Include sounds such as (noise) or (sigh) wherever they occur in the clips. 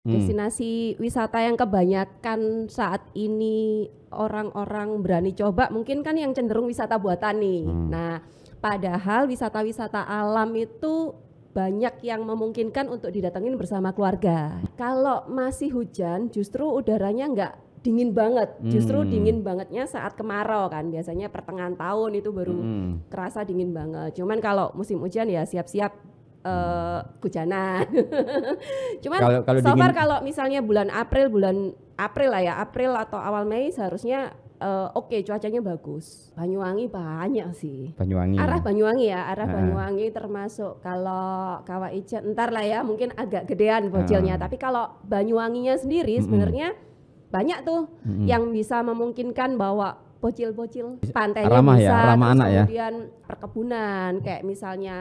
Hmm. Destinasi wisata yang kebanyakan saat ini orang-orang berani coba mungkin kan yang cenderung wisata buatan nih. Hmm. Nah, padahal wisata-wisata alam itu banyak yang memungkinkan untuk didatengin bersama keluarga. Kalau masih hujan, justru udaranya enggak dingin banget. Justru hmm. dingin bangetnya saat kemarau kan. Biasanya pertengahan tahun itu baru hmm. kerasa dingin banget. Cuman kalau musim hujan ya siap-siap uh, hujanan. (laughs) Cuman kalau, kalau so far kalau misalnya bulan April, bulan April lah ya, April atau awal Mei seharusnya uh, oke okay, cuacanya bagus. Banyuwangi banyak sih. Banyuwangi. Arah Banyuwangi ya, arah uh. Banyuwangi termasuk kalau Kawah Ijen entar lah ya mungkin agak gedean bocilnya, uh. tapi kalau Banyuwanginya sendiri sebenarnya mm -hmm. banyak tuh mm -hmm. yang bisa memungkinkan bahwa bocil-bocil pantainya ramah ya, bisa, ya, ramah anak kemudian ya. Kemudian perkebunan kayak misalnya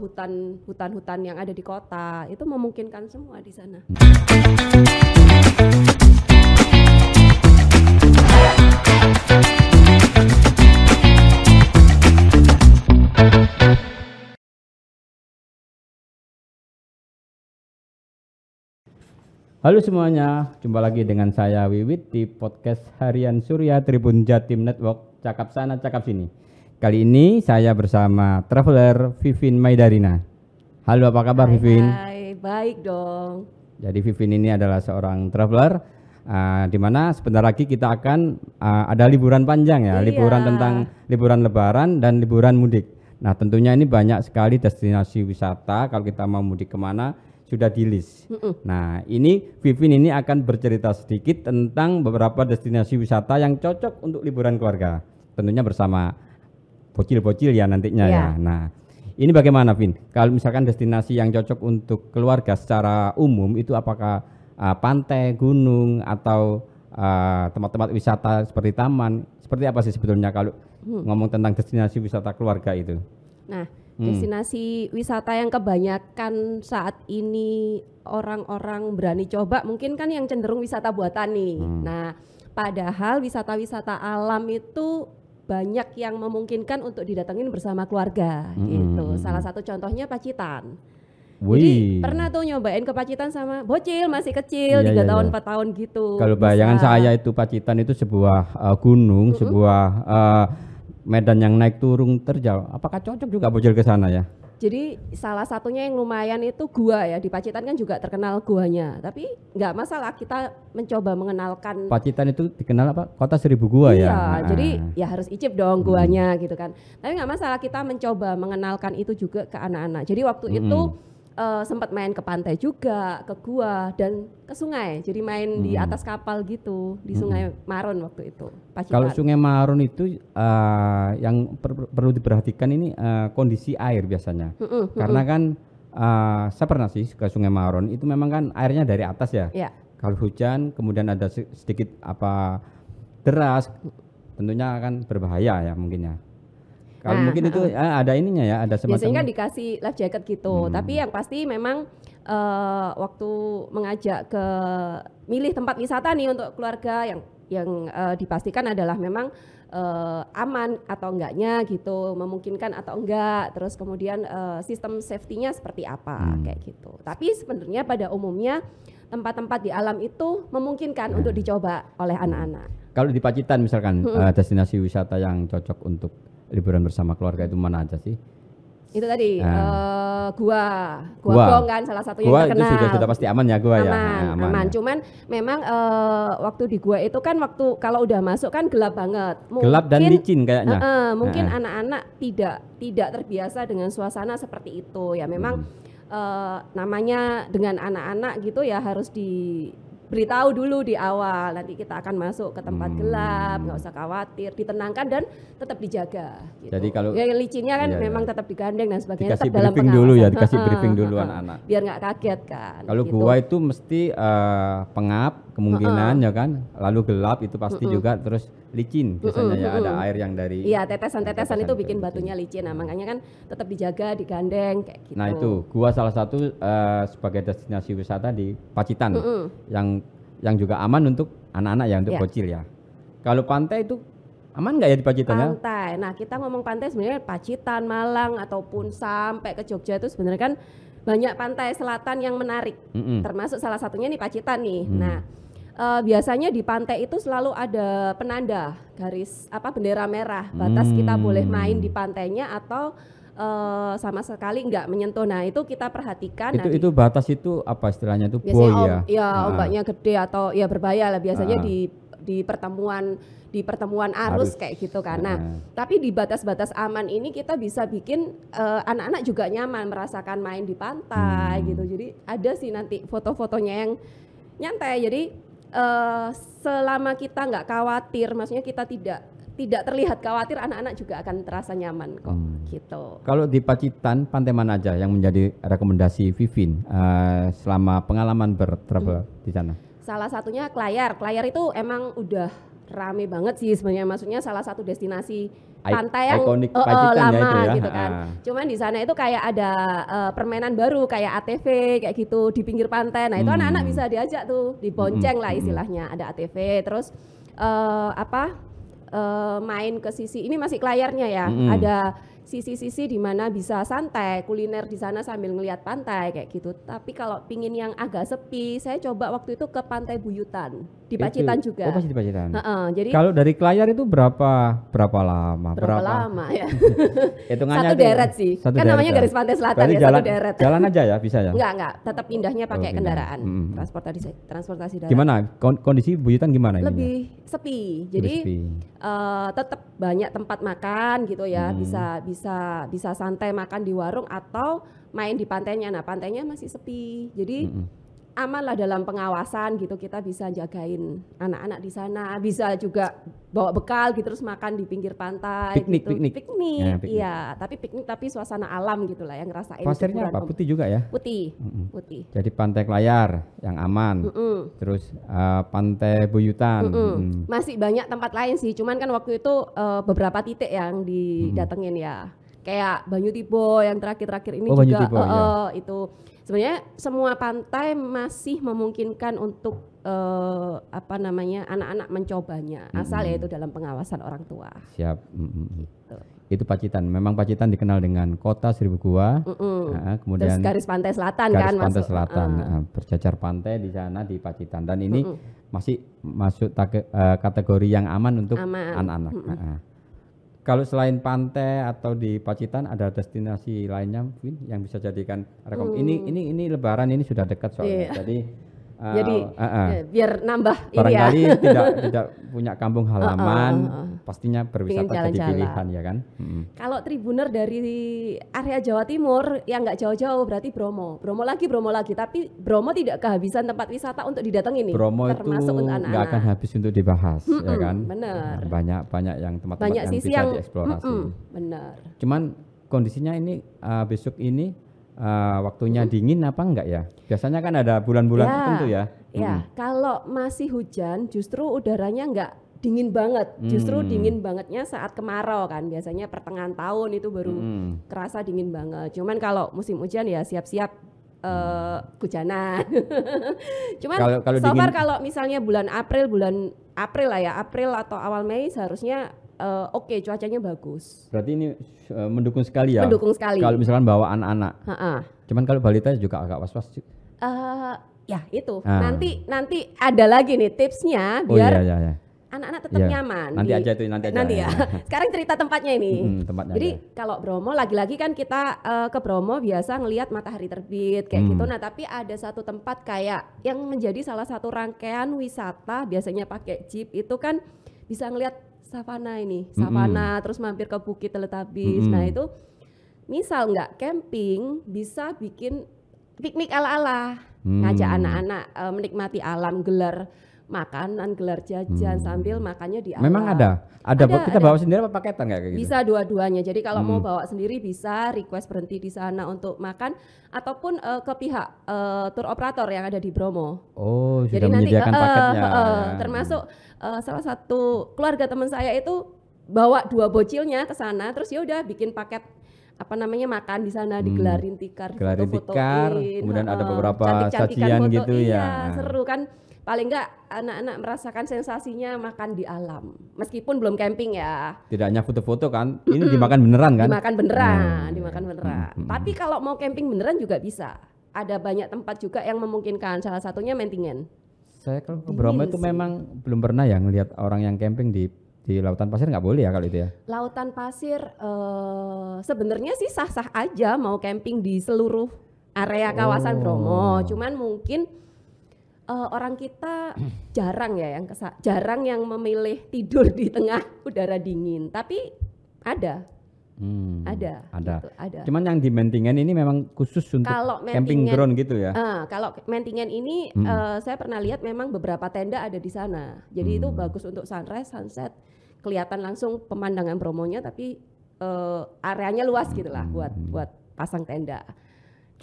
hutan eh, hutan hutan-hutan yang ada di kota itu memungkinkan semua di sana. Halo semuanya, jumpa lagi dengan saya Wiwit di podcast Harian Surya Tribun Jatim Network, cakap sana cakap sini. Kali ini saya bersama traveler Vivin Maidarina. Halo, apa kabar hai, Vivin? Hai, baik dong. Jadi Vivin ini adalah seorang traveler uh, di mana sebentar lagi kita akan uh, ada liburan panjang ya, iya. liburan tentang liburan lebaran dan liburan mudik. Nah, tentunya ini banyak sekali destinasi wisata kalau kita mau mudik kemana sudah di list. Mm -mm. Nah, ini Vivin ini akan bercerita sedikit tentang beberapa destinasi wisata yang cocok untuk liburan keluarga. Tentunya bersama bocil-bocil ya nantinya yeah. ya. Iya. Nah, ini bagaimana Vin? Kalau misalkan destinasi yang cocok untuk keluarga secara umum itu apakah uh, pantai, gunung atau ah, tempat-tempat uh, wisata seperti taman? Seperti apa sih sebetulnya kalau hmm. ngomong tentang destinasi wisata keluarga itu? Nah, Hmm. Destinasi wisata yang kebanyakan saat ini orang-orang berani coba mungkin kan yang cenderung wisata buatan nih. Hmm. Nah, padahal wisata-wisata alam itu banyak yang memungkinkan untuk didatengin bersama keluarga hmm. gitu. Hmm, hmm, Salah hmm. satu contohnya Pacitan. Wih. Jadi pernah tuh nyobain ke Pacitan sama bocil masih kecil iya, tiga iya, iya, tahun empat iya. tahun gitu. Kalau bayangan saya itu Pacitan itu sebuah uh, gunung, uh -huh. sebuah uh, medan yang naik turun terjal. Apakah cocok juga bocil ke sana ya? Jadi salah satunya yang lumayan itu gua ya di Pacitan kan juga terkenal guanya. Tapi nggak masalah kita mencoba mengenalkan. Pacitan itu dikenal apa? Kota seribu gua iya, ya. Iya. Nah, jadi nah. ya harus icip dong hmm. guanya hmm. gitu kan. Tapi nggak masalah kita mencoba mengenalkan itu juga ke anak-anak. Jadi waktu hmm. itu uh, sempat main ke pantai juga, ke gua dan ke sungai. Jadi main hmm. di atas kapal gitu di hmm. Sungai Maron waktu itu. Kalau Sungai Maron itu uh, yang per perlu diperhatikan ini uh, kondisi air biasanya. Hmm -mm, Karena kan uh, saya pernah sih ke Sungai Maron itu memang kan airnya dari atas ya. Yeah. Kalau hujan kemudian ada sedikit apa deras tentunya akan berbahaya ya mungkinnya kalau nah, mungkin itu uh, ada ininya ya, ada semacam. Biasanya kan dikasih life jacket gitu. Hmm. Tapi yang pasti memang uh, waktu mengajak ke milih tempat wisata nih untuk keluarga yang yang uh, dipastikan adalah memang uh, aman atau enggaknya gitu, memungkinkan atau enggak, terus kemudian uh, sistem safety-nya seperti apa hmm. kayak gitu. Tapi sebenarnya pada umumnya tempat-tempat di alam itu memungkinkan hmm. untuk dicoba oleh anak-anak. Kalau di Pacitan misalkan hmm. uh, destinasi wisata yang cocok untuk liburan bersama keluarga itu mana aja sih? Itu tadi nah. uh, gua, gua, gua Gong kan salah satunya gua terkenal. Gua itu sudah sudah pasti aman ya gua ya? aman, ya. Nah, aman, aman. Ya. Cuman memang uh, waktu di gua itu kan waktu kalau udah masuk kan gelap banget. Mungkin, gelap dan licin kayaknya. Uh, mungkin ah. anak-anak nah. tidak tidak terbiasa dengan suasana seperti itu ya. Memang hmm. uh, namanya dengan anak-anak gitu ya harus di beritahu dulu di awal nanti kita akan masuk ke tempat hmm. gelap nggak usah khawatir ditenangkan dan tetap dijaga gitu. jadi kalau ya licinnya kan iya, iya. memang iya. tetap digandeng dan sebagainya dikasih tetap briefing dalam dulu ya dikasih briefing dulu anak-anak biar nggak kaget kan kalau gitu. gua itu mesti uh, pengap kemungkinan uh -uh. ya kan lalu gelap itu pasti uh -uh. juga terus licin biasanya uh, ya ada air yang dari Iya, tetesan-tetesan itu bikin batunya licin. Nah, makanya kan tetap dijaga, digandeng kayak gitu. Nah, itu gua salah satu uh, sebagai destinasi wisata di Pacitan yang yang juga aman untuk anak-anak ya untuk yeah. bocil ya. Kalau pantai itu aman nggak ya di Pacitan ya? pantai. ya? Nah kita ngomong pantai sebenarnya Pacitan, Malang ataupun sampai ke Jogja itu sebenarnya kan banyak pantai selatan yang menarik. Mm -hmm. Termasuk salah satunya nih Pacitan nih. Mm. Nah uh, biasanya di pantai itu selalu ada penanda garis apa bendera merah batas hmm. kita boleh main di pantainya atau uh, sama sekali nggak menyentuh. Nah itu kita perhatikan. Itu nah, itu batas itu apa istilahnya itu boy ya? Ya ah. ombaknya gede atau ya berbahaya lah biasanya ah. di di pertemuan di pertemuan arus Harus. kayak gitu karena Nah, ah. tapi di batas-batas aman ini kita bisa bikin eh, anak-anak uh, juga nyaman merasakan main di pantai hmm. gitu. Jadi ada sih nanti foto-fotonya yang nyantai. Jadi uh, selama kita nggak khawatir, maksudnya kita tidak tidak terlihat khawatir, anak-anak juga akan terasa nyaman kok hmm. gitu. Kalau di Pacitan, Pantai mana aja yang menjadi rekomendasi Vivin uh, selama pengalaman bertravel hmm. di sana? Salah satunya Klayar. Klayar itu emang udah rame banget sih sebenarnya. Maksudnya salah satu destinasi pantai yang ikonik uh, uh, lama itu ya. gitu kan. Ah. Cuman di sana itu kayak ada uh, permainan baru kayak ATV kayak gitu di pinggir pantai. Nah, itu anak hmm. anak-anak bisa diajak tuh, dibonceng hmm. lah hmm, hmm. istilahnya. Ada ATV terus uh, apa? Uh, main ke sisi ini masih layarnya ya. Hmm. Ada sisi-sisi di mana bisa santai kuliner di sana sambil ngelihat pantai kayak gitu. Tapi kalau pingin yang agak sepi, saya coba waktu itu ke Pantai Buyutan di Pacitan itu, juga. Oh, masih di Pacitan. Uh -uh, jadi kalau dari Klayar itu berapa berapa lama? Berapa, berapa lama ya? (laughs) Hitungannya satu ya? deret itu, sih. Satu kan deret namanya garis pantai selatan Berarti ya, jalan, satu deret. Jalan aja ya bisa ya? Enggak, enggak, tetap pindahnya pakai oh, kendaraan, hmm. transportasi transportasi darat. Gimana? Kondisi Buyutan gimana ini? Lebih sepi. Jadi Uh, tetap banyak tempat makan gitu ya, hmm. bisa bisa bisa santai makan di warung atau main di pantainya. Nah, pantainya masih sepi. Jadi hmm aman lah dalam pengawasan gitu kita bisa jagain anak-anak di sana bisa juga bawa bekal gitu terus makan di pinggir pantai piknik gitu. piknik piknik, ya, iya. tapi piknik tapi suasana alam gitulah yang ngerasain pasirnya apa putih juga ya putih mm-hmm. putih jadi pantai layar yang aman mm-hmm. terus uh, pantai buyutan mm-hmm. Mm-hmm. masih banyak tempat lain sih cuman kan waktu itu uh, beberapa titik yang didatengin mm-hmm. ya kayak Banyu Tibo yang terakhir-terakhir ini oh, juga Tibo, uh, ya. itu sebenarnya semua pantai masih memungkinkan untuk uh, apa namanya anak-anak mencobanya hmm. asal yaitu dalam pengawasan orang tua. Siap. Hmm. hmm, hmm. Gitu. Itu Pacitan. Memang Pacitan dikenal dengan kota Seribu Gua. Hmm. Nah, kemudian Terus garis pantai selatan garis kan. pantai selatan uh. nah, berjajar pantai di sana di Pacitan dan ini hmm. masih masuk eh, kategori yang aman untuk anak-anak. Hmm. Kalau selain pantai atau di Pacitan ada destinasi lainnya mungkin yang bisa jadikan rekom. Hmm. Ini ini ini lebaran ini sudah dekat soalnya. Yeah. Jadi Uh, Jadi uh, uh. biar nambah ya. barangkali ya. (laughs) tidak tidak punya kampung halaman, uh, uh, uh. pastinya berwisata jalan -jalan. jadi pilihan ya kan. Hmm. Kalau tribuner dari area Jawa Timur yang nggak jauh-jauh berarti Bromo, Bromo lagi, Bromo lagi, tapi Bromo tidak kehabisan tempat wisata untuk didatangi ini. Bromo termasuk itu nggak akan habis untuk dibahas hmm, ya kan. Benar. Banyak banyak yang tempat-tempat yang sisi bisa yang, dieksplorasi. Hmm, benar. Cuman kondisinya ini uh, besok ini uh, waktunya hmm. dingin apa enggak ya? Biasanya kan ada bulan-bulan ya, tertentu ya. Ya, hmm. kalau masih hujan justru udaranya enggak dingin banget. Hmm. Justru dingin bangetnya saat kemarau kan. Biasanya pertengahan tahun itu baru hmm. kerasa dingin banget. Cuman kalau musim hujan ya siap-siap uh, eh, hmm. hujanan. (laughs) Cuman kalau kalau so kalau misalnya bulan April, bulan April lah ya, April atau awal Mei seharusnya uh, oke okay, cuacanya bagus. Berarti ini uh, mendukung sekali ya. Mendukung sekali. Kalau misalkan bawa anak-anak. Cuman kalau balita juga agak was-was. Uh, ya itu. Ah. Nanti nanti ada lagi nih tipsnya oh, biar oh, iya, iya, iya. anak-anak tetap iya. nyaman. Nanti di, aja itu nanti aja. Nanti ya. ya. (laughs) Sekarang cerita tempatnya ini. Hmm, tempatnya Jadi aja. kalau Bromo lagi-lagi kan kita uh, ke Bromo biasa ngelihat matahari terbit kayak hmm. gitu. Mm. Nah, tapi ada satu tempat kayak yang menjadi salah satu rangkaian wisata biasanya pakai jeep itu kan bisa ngelihat savana ini, savana mm -hmm. terus mampir ke Bukit Teletabis. Mm -hmm. Nah, itu misal nggak camping bisa bikin piknik ala-ala, hmm. ngajak mm. anak-anak uh, menikmati alam, gelar makanan, gelar jajan hmm. sambil makannya di Memang ada. Ada, ada kita ada. bawa sendiri apa paketan kayak gitu? Bisa dua-duanya. Jadi kalau hmm. mau bawa sendiri bisa request berhenti di sana untuk makan ataupun uh, ke pihak uh, tour operator yang ada di Bromo. Oh, sudah nanti, menyediakan nanti, eh, paketnya. Uh, uh, ya. termasuk uh, salah satu keluarga teman saya itu bawa dua bocilnya ke sana terus ya udah bikin paket apa namanya makan di sana hmm. digelarin tikar gelarin foto tikar kemudian ada beberapa cantik sajian gitu gitu iya, ya seru kan paling enggak anak-anak merasakan sensasinya makan di alam meskipun belum camping ya tidak hanya foto-foto kan ini dimakan beneran kan dimakan beneran hmm. dimakan beneran hmm, hmm, hmm. tapi kalau mau camping beneran juga bisa ada banyak tempat juga yang memungkinkan salah satunya mentingen saya kalau ke Bromo itu memang belum pernah ya ngelihat orang yang camping di di lautan pasir nggak boleh ya kalau itu ya? Lautan pasir uh, sebenarnya sih sah-sah aja mau camping di seluruh area kawasan oh. Bromo, cuman mungkin uh, orang kita jarang ya yang kesa jarang yang memilih tidur di tengah (laughs) udara dingin tapi ada Hmm, ada, ada, gitu, ada. Cuman yang di Mentingan ini memang khusus untuk kalau camping ground gitu ya. Uh, kalau Mentingan ini hmm. uh, saya pernah lihat memang beberapa tenda ada di sana. Jadi hmm. itu bagus untuk sunrise, sunset, kelihatan langsung pemandangan promonya. tapi uh, areanya luas gitulah hmm, buat hmm. buat pasang tenda.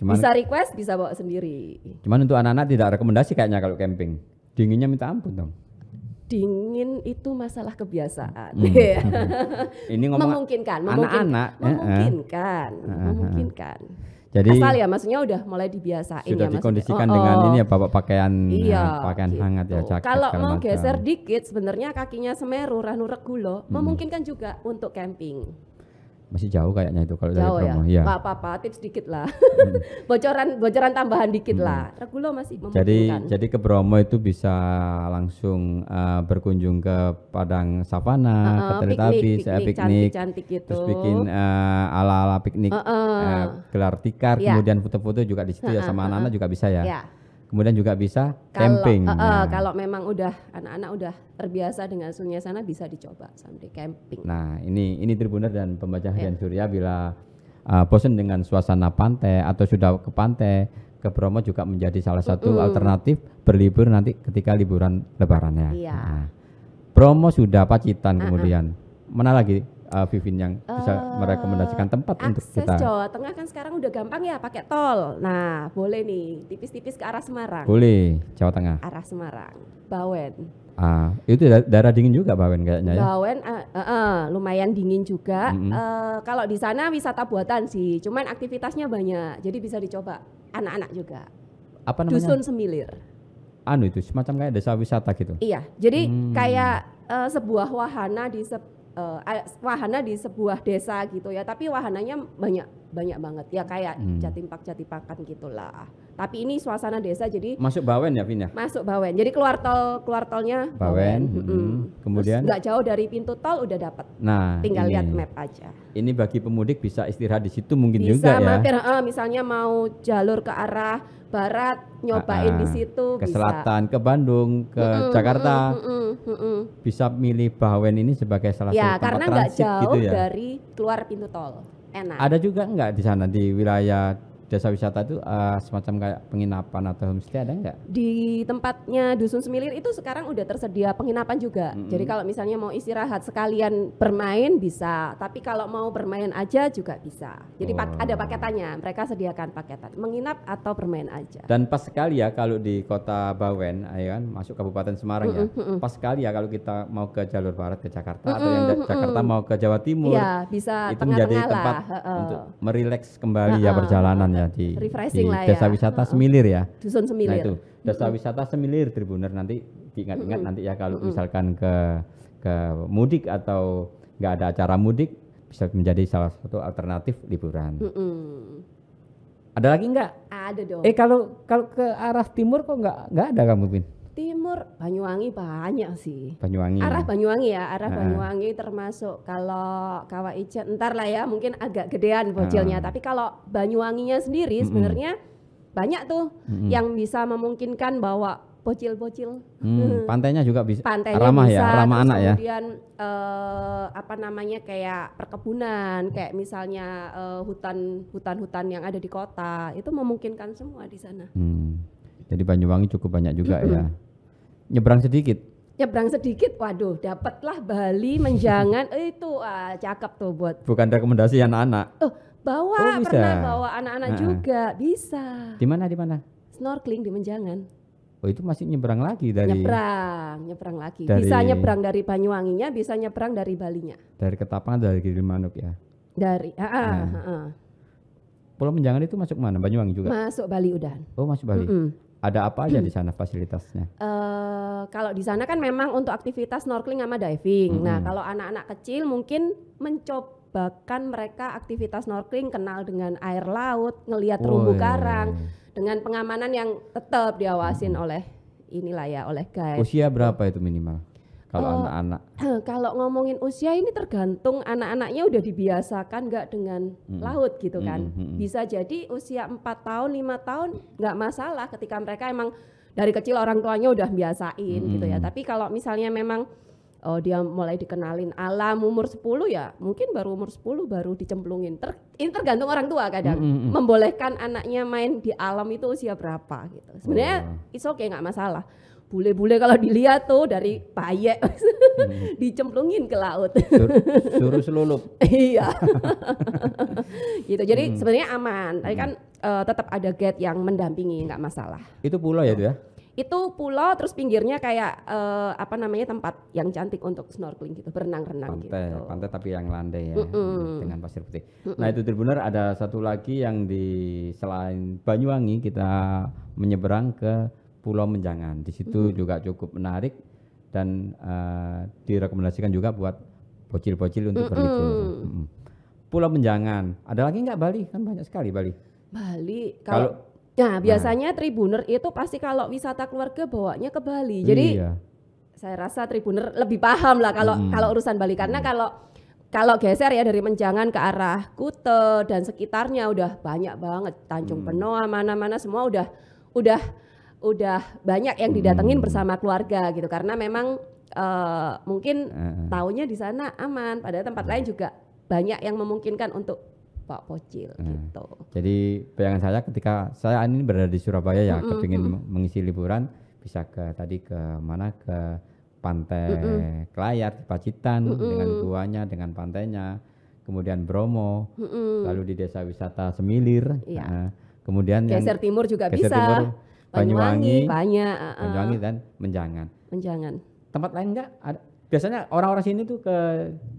Cuman, bisa request, bisa bawa sendiri. Cuman untuk anak-anak tidak rekomendasi kayaknya kalau camping. Dinginnya minta ampun dong. Dingin itu masalah kebiasaan. Hmm. (laughs) Ya. hmm. Ini ngomong memungkinkan, anak-anak memungkinkan, memungkinkan. memungkinkan. Jadi asal ya maksudnya udah mulai dibiasain sudah ya dikondisikan oh, oh. dengan ini ya bapak pakaian iya, eh, pakaian gitu. hangat ya jaket kalau mau geser dikit sebenarnya kakinya semeru ranu regulo hmm. memungkinkan juga untuk camping masih jauh kayaknya itu kalau jauh dari ya? promo. Ya. ya. apa-apa, tips dikit lah. Hmm. (laughs) bocoran bocoran tambahan dikit hmm. lah. Regulo masih memungkinkan. Jadi jadi ke Bromo itu bisa langsung uh, berkunjung ke padang savana, uh -uh, ke Teletubbies, piknik, eh, piknik, piknik cantik, cantik gitu. Terus bikin uh, ala-ala piknik uh -uh. Uh, gelar tikar, yeah. kemudian foto-foto juga di situ uh -uh. ya sama anak-anak juga bisa ya. ya kemudian juga bisa kalau, camping. Uh, uh, Kalau memang udah anak-anak udah terbiasa dengan sungai sana bisa dicoba sampai camping. Nah ini ini Tribuner dan pembaca ya. harian Surya bila uh, eh, bosan dengan suasana pantai atau sudah ke pantai ke Bromo juga menjadi salah satu mm -hmm. alternatif berlibur nanti ketika liburan Lebaran ya. Yeah. Nah, Bromo sudah Pacitan uh -uh. kemudian mana lagi uh, Vivin yang uh, bisa eh, merekomendasikan tempat untuk kita? Akses Jawa Tengah kan sekarang udah gampang ya pakai tol. Nah, boleh nih tipis-tipis ke arah Semarang. Boleh, Jawa Tengah. Arah Semarang, Bawen. Ah, itu da daerah dingin juga Bawen kayaknya ya. Bawen uh, uh, uh, lumayan dingin juga. Mm -hmm. uh, kalau di sana wisata buatan sih, cuman aktivitasnya banyak. Jadi bisa dicoba anak-anak juga. Apa namanya? Dusun Semilir. Anu itu semacam kayak desa wisata gitu. Iya. Jadi hmm. kayak uh, sebuah wahana di se uh, wahana di sebuah desa gitu ya tapi wahananya banyak banyak banget ya kayak hmm. jatimpak jatipakan gitulah tapi ini suasana desa jadi masuk Bawen ya Vina ya? masuk Bawen jadi keluar tol keluar tolnya Bawen, Bawen. Hmm. kemudian nggak jauh dari pintu tol udah dapat nah tinggal ini. lihat map aja ini bagi pemudik bisa istirahat di situ mungkin bisa juga ya. mampir, ya bisa mampir misalnya mau jalur ke arah barat nyobain uh -uh. di situ ke bisa. selatan ke Bandung ke mm -mm, Jakarta -mm, mm -mm mm-hmm. bisa milih Bawen ini sebagai salah ya, satu ya karena nggak gitu jauh ya? dari keluar pintu tol. Enak. Ada juga nggak di sana di wilayah desa wisata itu uh, semacam kayak penginapan atau homestay ada nggak? Di tempatnya Dusun Semilir itu sekarang udah tersedia penginapan juga. Mm -hmm. Jadi kalau misalnya mau istirahat sekalian bermain bisa, tapi kalau mau bermain aja juga bisa. Jadi ada paketannya, mereka sediakan paketan menginap atau bermain aja. Dan pas sekali ya kalau di kota Bawen, ya kan masuk Kabupaten Semarang mm -hmm. ya, pas sekali ya kalau kita mau ke jalur barat ke Jakarta mm -hmm. atau yang mm -hmm. Jakarta mau ke Jawa Timur, ya, bisa itu tengah -tengah menjadi tempat uh untuk merileks kembali uh -uh. ya perjalanan ya di, Refreshing di lah desa ya. wisata Semilir ya. Dusun nah, Semilir. Nah itu desa mm-hmm. wisata Semilir Tribuner nanti diingat-ingat mm-hmm. nanti ya kalau mm-hmm. misalkan ke ke mudik atau nggak ada acara mudik bisa menjadi salah satu alternatif liburan. Mm-hmm. Ada lagi nggak? Ada dong. Eh kalau kalau ke arah timur kok nggak nggak ada kamu pin Timur Banyuwangi banyak sih. Banyuwangi. Arah Banyuwangi ya, arah uh Banyuwangi termasuk kalau Kawah Ijen entar lah ya mungkin agak gedean bocilnya, uh tapi kalau Banyuwanginya sendiri mm -hmm. sebenarnya banyak tuh mm -hmm. yang bisa memungkinkan bawa bocil-bocil. Hmm, hmm. pantainya juga bisa. Pantainya ramah ya, bisa, ya, ramah anak kemudian, ya. Kemudian uh, apa namanya kayak perkebunan, kayak misalnya hutan eh, hutan hutan-hutan yang ada di kota itu memungkinkan semua di sana. Hmm. Jadi Banyuwangi cukup banyak juga mm -hmm. ya nyebrang sedikit nyebrang sedikit, waduh, dapatlah Bali menjangan eh, itu ah, cakep tuh buat. Bukan rekomendasi anak-anak. Oh, bawa oh, pernah bawa anak-anak nah. juga bisa. Di mana di mana? Snorkeling di Menjangan. Oh itu masih nyebrang lagi dari nyebrang, nyebrang lagi. Dari, bisa nyebrang dari Banyuwanginya, bisa nyebrang dari Balinya. Dari Ketapang dari Gilimanuk ya. Dari, ah, ah, nah. ah. Pulau Menjangan itu masuk mana? Banyuwangi juga. Masuk Bali udah. Oh masuk Bali. Mm -mm. Ada apa aja di (clears throat) sana fasilitasnya? Uh, kalau di sana kan memang untuk aktivitas snorkeling sama diving. -hmm. Nah, kalau anak-anak kecil mungkin mencoba bahkan mereka aktivitas snorkeling kenal dengan air laut, ngelihat terumbu karang dengan pengamanan yang tetap diawasin hmm. oleh inilah ya oleh guide. Usia berapa itu minimal? kalau uh, anak-anak (clears throat) eh, kalau ngomongin usia ini tergantung anak-anaknya udah dibiasakan nggak dengan hmm. laut gitu kan hmm, hmm, hmm. bisa jadi usia empat tahun lima tahun nggak masalah ketika mereka emang dari kecil orang tuanya udah biasain hmm. gitu ya tapi kalau misalnya memang oh dia mulai dikenalin alam umur 10 ya mungkin baru umur 10 baru dicemplungin Ter, ini tergantung orang tua kadang mm -hmm. membolehkan anaknya main di alam itu usia berapa gitu sebenarnya oh. it's okay nggak masalah bule-bule kalau dilihat tuh dari payek hmm. (laughs) dicemplungin ke laut Sur, suruh selulup (laughs) iya (laughs) gitu jadi hmm. sebenarnya aman tapi kan uh, tetap ada gate yang mendampingi nggak masalah itu pulau ya itu ya itu pulau terus pinggirnya kayak uh, apa namanya tempat yang cantik untuk snorkeling gitu berenang-renang gitu pantai tapi yang landai ya mm -mm. dengan pasir putih mm -mm. nah itu tribuner ada satu lagi yang di selain Banyuwangi kita menyeberang ke Pulau Menjangan. Di situ hmm. juga cukup menarik dan uh, direkomendasikan juga buat bocil-bocil untuk mm berlibur. Pulau Menjangan. Ada lagi nggak Bali? Kan banyak sekali Bali. Bali kalau, kalau Nah, nah. biasanya nah. tribuner itu pasti kalau wisata keluarga bawanya ke Bali. Jadi iya. saya rasa tribuner lebih paham lah kalau hmm. kalau urusan Bali karena hmm. kalau kalau geser ya dari Menjangan ke arah Kute dan sekitarnya udah banyak banget Tanjung hmm. mana-mana semua udah udah udah banyak yang didatengin hmm. bersama keluarga gitu karena memang uh, mungkin uh. taunya di sana aman padahal tempat lain juga banyak yang memungkinkan untuk Pak Pocil uh. gitu. Jadi bayangan saya ketika saya ini berada di Surabaya ya mm -hmm. kepingin mengisi liburan bisa ke tadi ke mana ke pantai mm -hmm. Kelayar Pacitan mm -hmm. dengan guanya dengan pantainya kemudian Bromo mm -hmm. lalu di desa wisata Semilir yeah. Iya. uh, kemudian Geser yang Timur juga geser bisa. Timur, Banyuwangi, banyak. Uh, Banyuwangi dan Menjangan. Menjangan. Tempat lain enggak? biasanya orang-orang sini tuh ke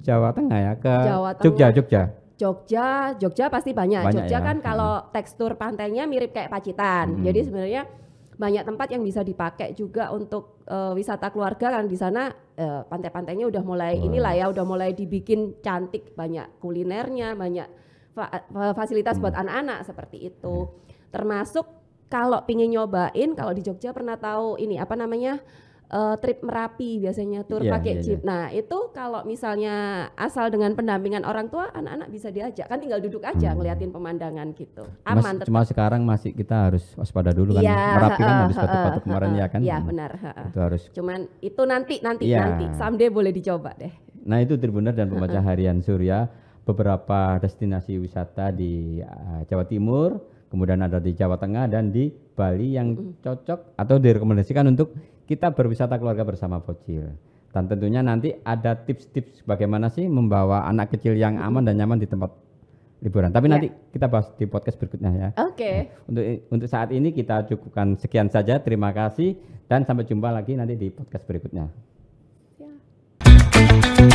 Jawa Tengah ya, ke Jawa Tengah. Jogja, Jogja. Jogja, Jogja pasti banyak. banyak Jogja ya? kan hmm. kalau hmm. tekstur pantainya mirip kayak Pacitan. Hmm. Jadi sebenarnya banyak tempat yang bisa dipakai juga untuk uh, wisata keluarga kan di sana uh, pantai-pantainya udah mulai wow. inilah ya udah mulai dibikin cantik banyak kulinernya banyak fa eh, fasilitas hmm. buat anak-anak seperti itu hmm. termasuk kalau pingin nyobain kalau di Jogja pernah tahu ini apa namanya uh, trip merapi biasanya tur yeah, pakai yeah, jeep. Yeah. Nah itu kalau misalnya asal dengan pendampingan orang tua anak-anak bisa diajak kan tinggal duduk aja hmm. ngeliatin pemandangan gitu aman. Cuma, sekarang masih kita harus waspada dulu kan yeah, merapi kan habis batuk-batuk kemarin ya kan. Iya benar. Itu harus. Cuman itu nanti nanti yeah. nanti someday boleh dicoba deh. Nah itu Tribuner dan pembaca harian Surya beberapa destinasi wisata di uh, Jawa Timur kemudian ada di Jawa Tengah dan di Bali yang cocok atau direkomendasikan untuk kita berwisata keluarga bersama bocil. Dan tentunya nanti ada tips-tips bagaimana sih membawa anak kecil yang aman dan nyaman di tempat liburan. Tapi ya. nanti kita bahas di podcast berikutnya ya. Oke. Okay. Ya. untuk untuk saat ini kita cukupkan sekian saja. Terima kasih dan sampai jumpa lagi nanti di podcast berikutnya. Ya.